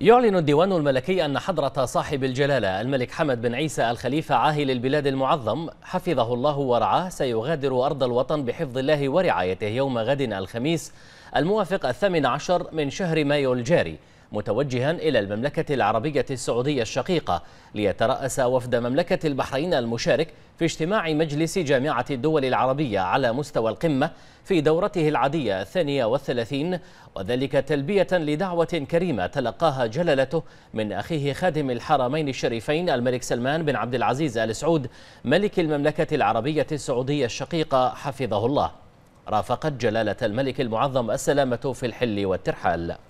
يعلن الديوان الملكي أن حضرة صاحب الجلالة الملك حمد بن عيسى الخليفة عاهل البلاد المعظم حفظه الله ورعاه سيغادر أرض الوطن بحفظ الله ورعايته يوم غد الخميس الموافق الثامن عشر من شهر مايو الجاري متوجها إلى المملكة العربية السعودية الشقيقة ليترأس وفد مملكة البحرين المشارك في اجتماع مجلس جامعة الدول العربية على مستوى القمة في دورته العادية الثانية والثلاثين وذلك تلبية لدعوة كريمة تلقاها جلالته من أخيه خادم الحرمين الشريفين الملك سلمان بن عبد العزيز آل سعود ملك المملكة العربية السعودية الشقيقة حفظه الله رافقت جلالة الملك المعظم السلامة في الحل والترحال